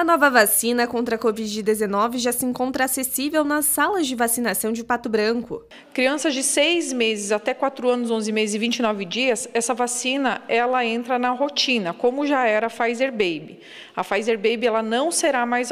A nova vacina contra a Covid-19 já se encontra acessível nas salas de vacinação de Pato Branco. Crianças de 6 meses até 4 anos, 11 meses e 29 dias, essa vacina ela entra na rotina, como já era a Pfizer Baby. A Pfizer Baby ela não será mais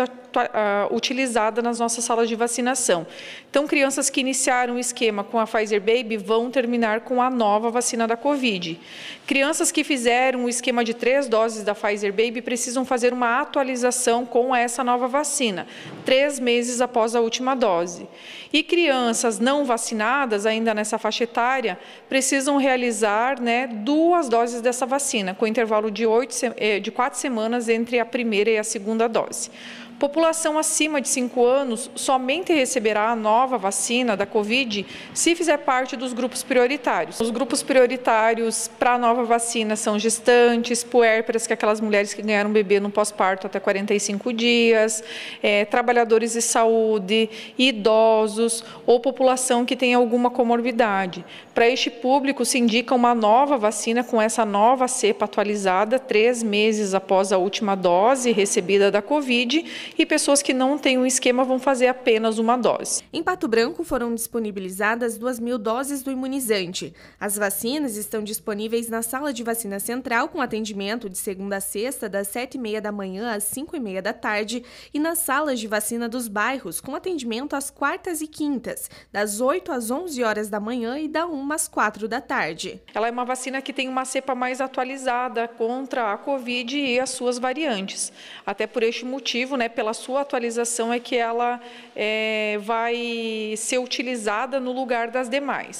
utilizada nas nossas salas de vacinação. Então, crianças que iniciaram o esquema com a Pfizer Baby vão terminar com a nova vacina da Covid. Crianças que fizeram o esquema de três doses da Pfizer Baby precisam fazer uma atualização com essa nova vacina, três meses após a última dose. E crianças não vacinadas, ainda nessa faixa etária, precisam realizar né, duas doses dessa vacina, com intervalo de, oito, eh, de quatro semanas entre a primeira e a segunda dose. População acima de 5 anos somente receberá a nova vacina da Covid se fizer parte dos grupos prioritários. Os grupos prioritários para a nova vacina são gestantes, puérperas, que é aquelas mulheres que ganharam bebê no pós-parto até 45 45 dias, é, trabalhadores de saúde, idosos ou população que tem alguma comorbidade. Para este público, se indica uma nova vacina com essa nova cepa atualizada, três meses após a última dose recebida da Covid, e pessoas que não têm um esquema vão fazer apenas uma dose. Em Pato Branco foram disponibilizadas 2 mil doses do imunizante. As vacinas estão disponíveis na sala de vacina central com atendimento de segunda a sexta, das 7h30 da manhã às 5h30 meia da tarde e nas salas de vacina dos bairros, com atendimento às quartas e quintas, das 8 às 11 horas da manhã e da 1 às 4 da tarde. Ela é uma vacina que tem uma cepa mais atualizada contra a Covid e as suas variantes. Até por este motivo, né, pela sua atualização, é que ela é, vai ser utilizada no lugar das demais.